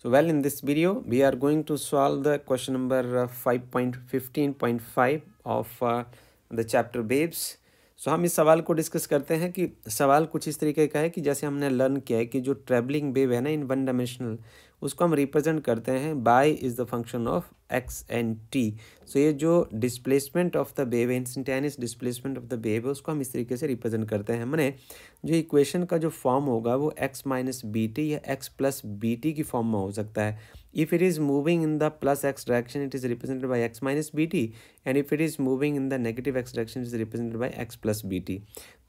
So well in this video we are going to solve the question number 5.15.5 uh, of uh, the chapter babes. So so, हम इस सवाल को discuss करते हैं कि सवाल कुछ इस तरीके का है कि जैसे हमने लर्न किया है कि जो ट्रेवलिंग वेव है ना इन वन डायमेंशनल उसको हम रिप्रेजेंट करते हैं Y is the function of x and T so ये जो displacement of the wave instantaneous displacement of the wave है उसको हम इस तरीके से रिप्रेजेंट करते हैं मैंने जो इक्वेशन का जो फॉर्म होगा वो एक्स माइनस बी टी या एक्स प्लस बी टी की फॉर्म में हो सकता है if it is moving in the plus x direction it is represented by x minus bt and if it is moving in the negative x direction it is represented by x plus bt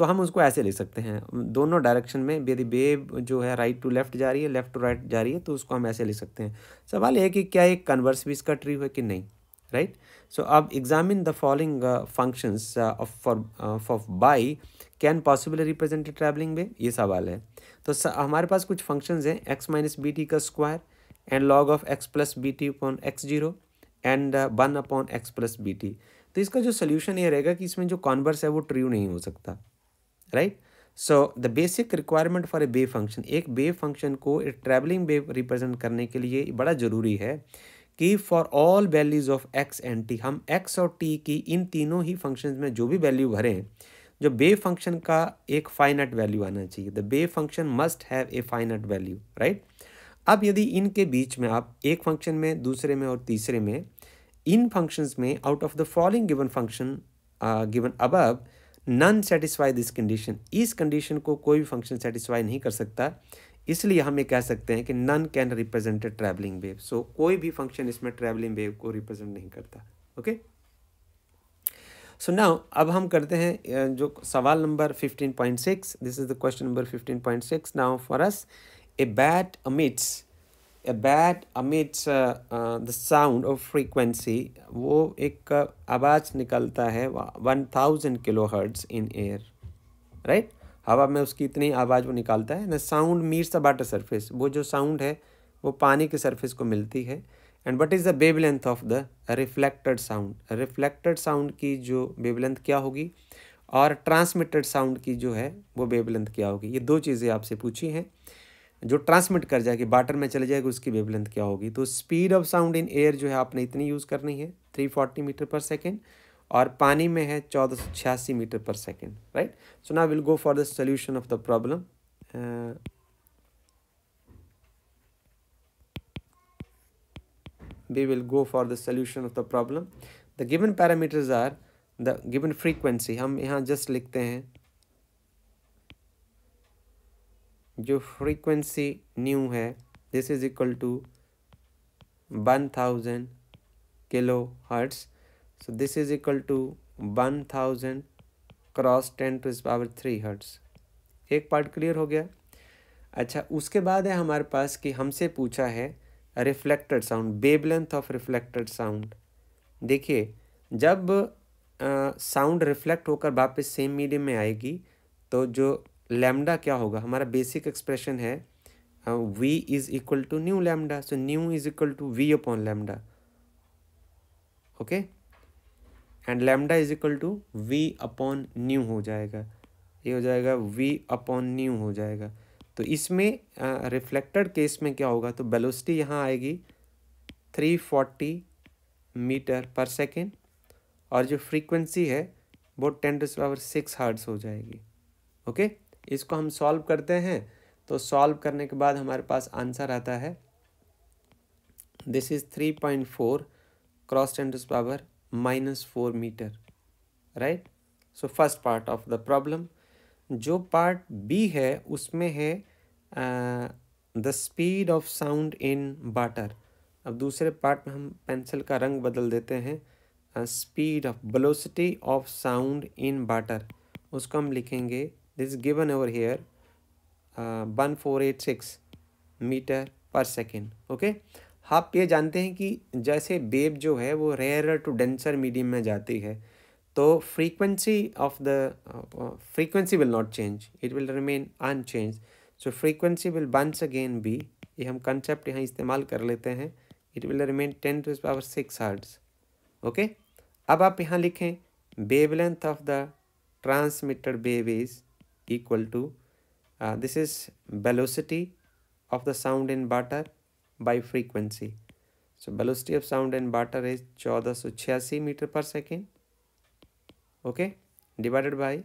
तो हम उसको ऐसे ले सकते हैं दोनों direction में यदि बेब जो है राइट टू लेफ्ट जा रही है लेफ्ट टू राइट जा रही है तो उसको हम ऐसे ले सकते हैं सवाल यह है कि क्या एक कन्वर्स भी इसका mandatory हुए कि नहीं राइट सो अब examine the following uh, functions uh, of for uh, for by can possibly ये सवाल है तो स, हमारे पास कुछ functions हैं एक्स माइनस बी टी का square and log of X plus V T upon X zero and one upon X plus V T तो इसका जो सोल्यूशन ये रहेगा कि इसमें जो कॉन्वर्स है वो ट्रू नहीं हो सकता right so the basic requirement for a wave function एक बे फंक्शन को ट्रैवलिंग बे रिप्रेजेंट करने के लिए बड़ा ज़रूरी है कि for all values of x and T हम एक्स और टी की इन तीनों ही फंक्शन में जो भी वैल्यू भरें जो बे फंक्शन का एक फाइनट वैल्यू आना चाहिए the wave function must have a finite value right अब यदि इनके बीच में आप एक फंक्शन में दूसरे में और तीसरे में इन फंक्शंस में out of the following given function given above none satisfy this condition इस कंडीशन को कोई भी फंक्शन सेटिस्फाई नहीं कर सकता इसलिए हम ये कह सकते हैं कि none can represent a travelling wave so कोई भी फंक्शन इसमें ट्रैवलिंग वेव को रिप्रेजेंट नहीं करता ओके सो नाउ अब हम करते हैं जो सवाल number fifteen point six this is the question number fifteen point six now for us a bat emits a bat emits the sound of frequency वो एक uh, आवाज़ निकलता है one thousand kilo hertz in air right हवा में उसकी इतनी आवाज़ वो निकालता है ना sound meets the water surface वो जो साउंड है वो पानी के सरफेस को मिलती है and what is the wave length of the reflected sound reflected sound की जो बेब लेंथ क्या होगी और ट्रांसमिटेड साउंड की जो है वो बेब लेंथ क्या होगी ये दो चीज़ें आपसे पूछी हैं जो ट्रांसमिट कर जाएगी वाटर में चले जाएगी उसकी वेव लेंथ क्या होगी तो speed of sound in air जो है आपने इतनी यूज़ करनी है three forty metre per second और पानी में है चौदह सौ छियासी metre per second right so ना will go for the solution of the problem we will go for the solution of the problem the given parameters are the given frequency हम यहाँ जस्ट लिखते हैं जो फ्रीक्वेंसी न्यू है this is equal to one thousand kilo hertz So this is equal to 1000 cross ten to इस power three hertz एक part clear हो गया अच्छा उसके बाद है हमारे पास कि हमसे पूछा है reflected sound wavelength of reflected sound देखिए जब साउंड रिफ्लेक्ट होकर वापस सेम मीडियम में आएगी तो जो लैम्डा क्या होगा हमारा बेसिक एक्सप्रेशन है V is equal to nu lambda so nu is equal to V upon lambda okay and lambda is equal to V upon nu हो जाएगा ये हो जाएगा वी अपॉन न्यू हो जाएगा तो इसमें रिफ्लेक्टेड केस में क्या होगा तो बेलोस्टी यहाँ आएगी three forty metre per second और जो फ्रीक्वेंसी है वो ten to power six hertz हो जाएगी ओके इसको हम सॉल्व करते हैं तो सॉल्व करने के बाद हमारे पास आंसर आता है this is three point four cross ten to power minus four metre right so first part of the problem जो पार्ट बी है उसमें है the speed of sound in water अब दूसरे पार्ट में हम पेंसिल का रंग बदल देते हैं speed of velocity of sound in water उसको हम लिखेंगे this given over here one four eight six metre per second okay आप ये जानते हैं कि जैसे बेब जो है वो रेयर टू डेंसर मीडियम में जाती है तो frequency of the frequency will not change it will remain unchange so frequency will once again be ये हम कंसेप्ट यहाँ इस्तेमाल कर लेते हैं it will remain ten to power six hertz okay अब आप यहाँ लिखें wave length of the transmitter wave is equal to this is velocity of the sound in water frequency so So of sound and in is चौदह सौ छियासी metre per second okay divided by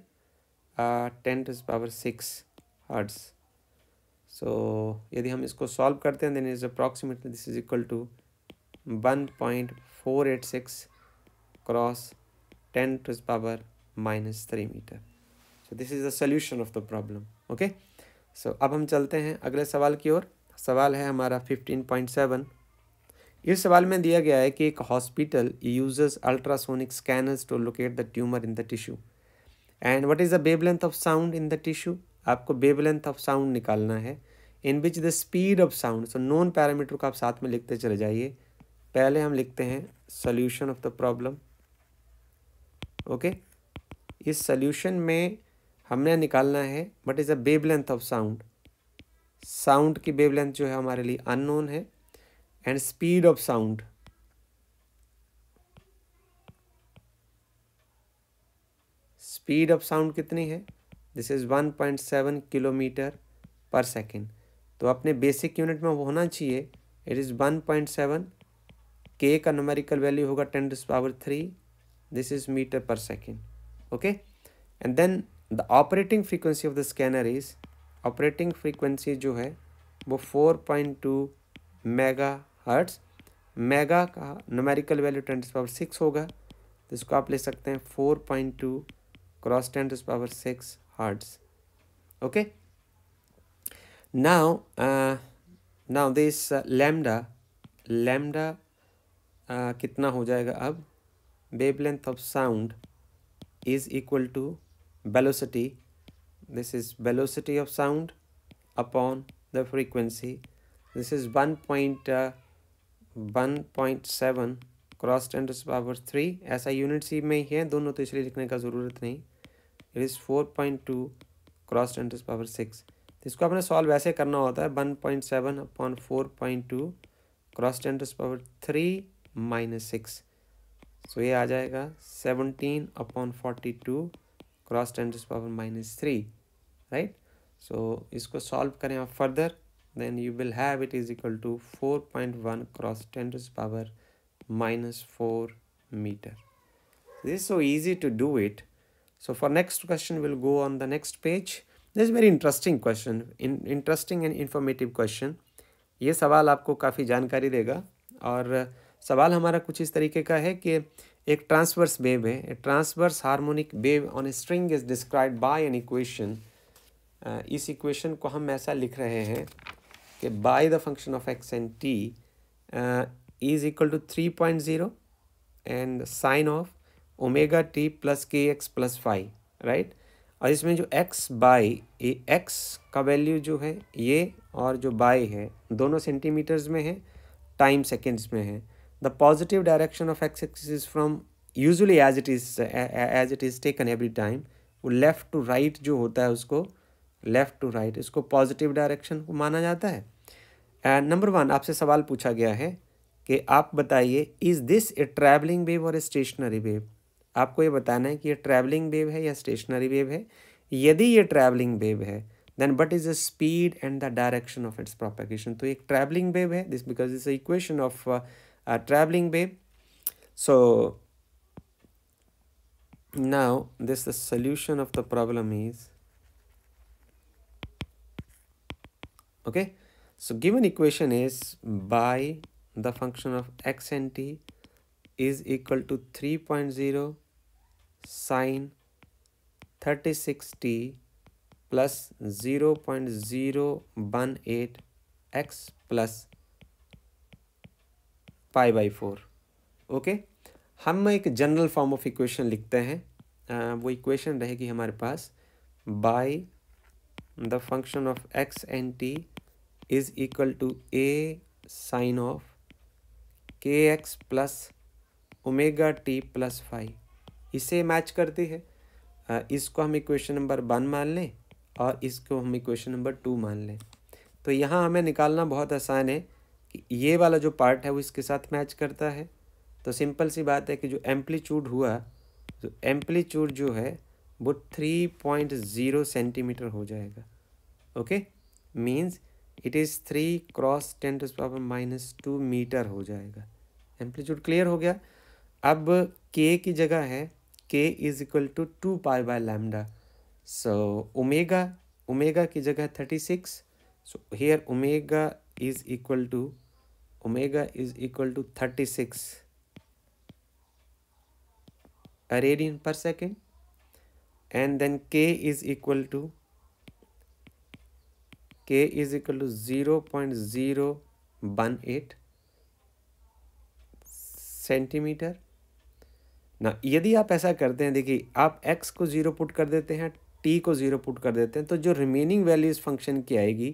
ten to power six hertz so यदि हम इसको solve करते हैं then is approximately this is equal to one point four eight six cross ten to power minus three metre so this is the solution of the problem okay so अब हम चलते हैं अगले सवाल की ओर सवाल है हमारा फिफ्टीन पॉइंट सेवन इस सवाल में दिया गया है कि एक hospital uses ultrasonic scanners to locate the tumour in the tissue and what is the wave length of sound in the tissue आपको बेब लेंथ ऑफ साउंड निकालना है in which the speed of sound so known parameter को आप साथ में लिखते चले जाइए पहले हम लिखते हैं solution of the problem okay इस सोल्यूशन में हमने निकालना है what is the wave length of sound sound की वेवलेंथ जो है हमारे लिए अननोन है and speed of sound speed of sound कितनी है this is one point seven kilometre per second तो अपने बेसिक यूनिट में वो होना चाहिए it is one point seven K का नमेरिकल वैल्यू होगा टेन डिस power three this is metre per second okay and then the operating frequency of the scanner is operating frequency जो है वो four point two mega hertz mega का numerical value ten power six होगा तो इसको आप ले सकते हैं four point two cross ten power six hertz okay now now this lambda lambda कितना हो जाएगा अब wavelength of sound is equal to velocity this is velocity of sound upon the frequency this is 1 point, uh, 1.7 cross ten to power three ऐसा unit C में ही है दोनों तो इसलिए लिखने का ज़रूरत नहीं it is four point two cross ten to power six इसको आपने सॉल्व वैसे करना होता है one point seven upon four point two cross ten to power three minus six so ये आ जाएगा seventeen upon forty two cross ten to power minus three right so इसको सॉल्व करें आप further then you will have it is equal to four point one cross ten to power minus four metre this so easy to do it so for next question will go on the next page this very interesting question interesting and informative question ये सवाल आपको काफ़ी जानकारी देगा और सवाल हमारा कुछ इस तरीके का है कि एक ट्रांसवर्स वेव है transverse harmonic wave on string is describe by an equation इस इक्वेशन को हम ऐसा लिख रहे हैं कि by the function of x and t is equal to three point zero and sine of omega t plus k x plus five right और इसमें जो एक्स बाई ये एक्स का वैल्यू जो है ये और जो बाई है दोनों सेंटीमीटर्स में है टाइम सेकेंड्स में है the positive direction of x-axis is from usually as it is as it is taken every time वो लेफ़्ट टू राइट जो होता है उसको लेफ़्ट टू राइट इसको पॉजिटिव डायरेक्शन को माना जाता है एंड नंबर वन आपसे सवाल पूछा गया है कि आप बताइए is this a travelling wave और ए स्टेशनरी वेव आपको ये बताना है कि ये ट्रैवलिंग वेव है या स्टेशनरी वेव है यदि ये ट्रैवलिंग वेव है then what is the speed and the direction of its propagation तो एक ट्रैवलिंग वेव है this because is equation of a traveling wave so now this the solution of the problem is okay so given equation is by the function of x and t is equal to 3.0 sine 36t plus 0 0.018 x plus pi by four okay हम एक general form of equation लिखते हैं आ, वो equation रहेगी हमारे पास by the function of x and t is equal to a sine of k x plus omega t plus five इसे match करती है आ, इसको हम इक्वेशन नंबर वन मान लें और इसको हम इक्वेशन नंबर टू मान लें तो यहाँ हमें निकालना बहुत आसान है ये वाला जो पार्ट है वो इसके साथ मैच करता है तो सिंपल सी बात है कि जो एम्पलीट्यूड हुआ तो एम्पलीट्यूड जो है वो थ्री पॉइंट ज़ीरो सेंटीमीटर हो जाएगा okay means it is three cross ten to power minus two metre हो जाएगा एम्पलीट्यूड क्लियर हो गया अब के की जगह है के is equal to two pi by lambda so omega omega की जगह thirty six so here omega is equal to omega is equal to 36 radian per second and then k is equal to k is equal to 0 0.018 centimeter ना यदि आप ऐसा करते हैं देखिए आप x को ज़ीरो पुट कर देते हैं t को ज़ीरो पुट कर देते हैं तो जो रिमेनिंग वैल्यू इस फंक्शन की आएगी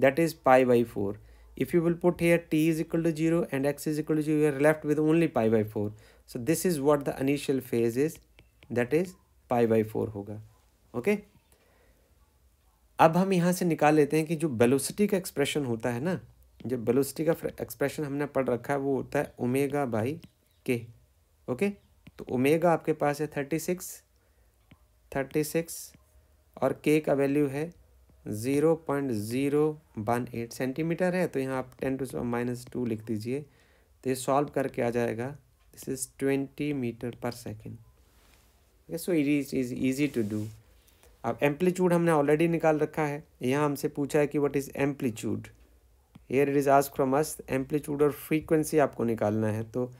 that is pi by four If you will put here t is equal to 0 and x is equal to 0, you are left with only pi by 4. So this is what the initial phase is, that is pi by 4 hoga okay? अब हम यहाँ से निकाल लेते हैं कि जो बेलोसिटी का एक्सप्रेशन होता है ना जब बेलोसिटी का एक्सप्रेशन हमने पढ़ रखा है वो होता है ओमेगा बाई के ओके तो ओमेगा आपके पास है थर्टी सिक्स थर्टी सिक्स और के का वैल्यू है zero point zero one eight centimetre है तो यहाँ आप टेन टू माइनस टू लिख दीजिए तो ये सॉल्व करके आ जाएगा this is twenty metre per second so it is easy to do अब एम्पलीट्यूड हमने ऑलरेडी निकाल रखा है यहाँ हमसे पूछा है कि what is amplitude here it is आज फ्रॉम अस एम्पलीट्यूड और फ्रीक्वेंसी आपको निकालना है तो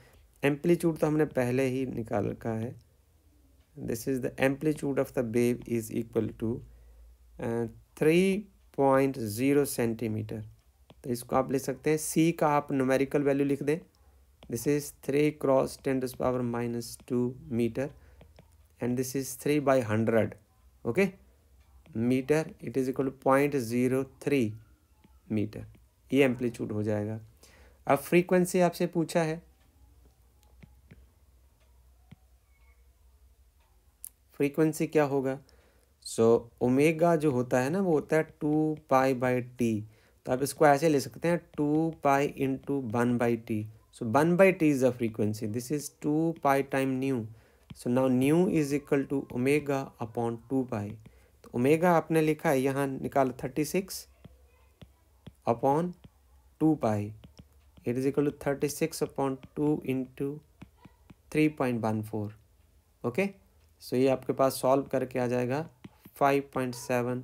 एम्पलीट्यूड तो हमने पहले ही निकाल रखा है this is the amplitude of the wave is equal to three point zero centimetre तो इसको आप ले सकते हैं सी का आप नोमेरिकल वैल्यू लिख दें this is three cross ten to power minus two metre and this is three by hundred okay metre it is equal point zero three metre ये एम्पलीट्यूड हो जाएगा अब फ्रीक्वेंसी आपसे पूछा है फ्रीक्वेंसी क्या होगा सो ओमेगा जो होता है ना वो होता है टू पाई बाई टी तो आप इसको ऐसे ले सकते हैं two pi into one by T so one by T is a frequency this is two pi time nu so now nu is equal to omega upon two pi तो omega आपने लिखा है यहाँ निकाल thirty six upon two pi it is equal to thirty six upon two into three point one four okay so ये आपके पास solve करके आ जाएगा 5.7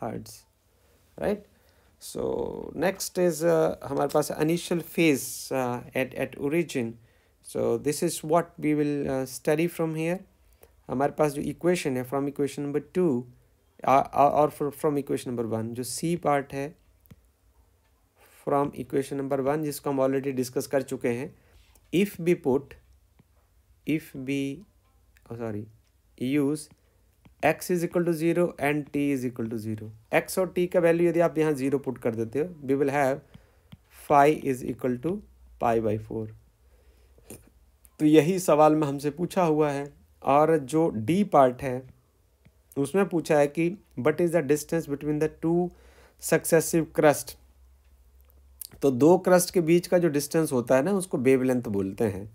hertz right so next is uh, हमारे पास initial phase uh, at at origin so this is what we will uh, study from here हमारे पास जो equation है from equation number two और from equation number वन जो C part है from equation number one जिसको हम already discuss कर चुके हैं if we put if we oh sorry use x is equal to zero and t is equal to zero x और t का value यदि आप यहाँ जीरो पुट कर देते हो we will have phi is equal to pi by four तो यही सवाल में हमसे पूछा हुआ है और जो डी पार्ट है उसमें पूछा है कि what is the distance between the two successive crest तो दो क्रस्ट के बीच का जो डिस्टेंस होता है ना उसको बेबलेंथ बोलते हैं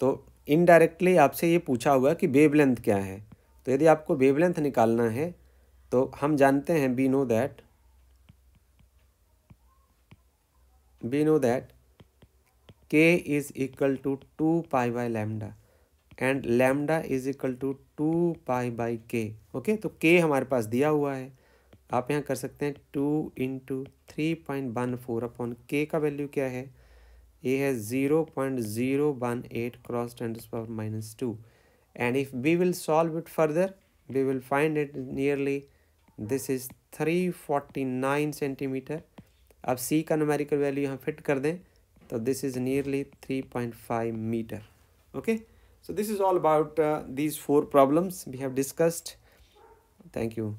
तो इनडायरेक्टली आपसे ये पूछा हुआ कि बेबलेंथ क्या है तो यदि आपको वेवलेंथ निकालना है तो हम जानते हैं we know that we know that k is equal to two pi by lambda and lambda is equal to two pi by k okay तो के हमारे पास दिया हुआ है आप यहाँ कर सकते हैं two into three point one four upon k का वैल्यू क्या है ये है zero point zero one eight cross ten power minus two and if we will solve it further we will find it nearly this is 349 centimeter of c ka numerical value hum fit kar Then, so this is nearly 3.5 meter okay so this is all about uh, these four problems we have discussed thank you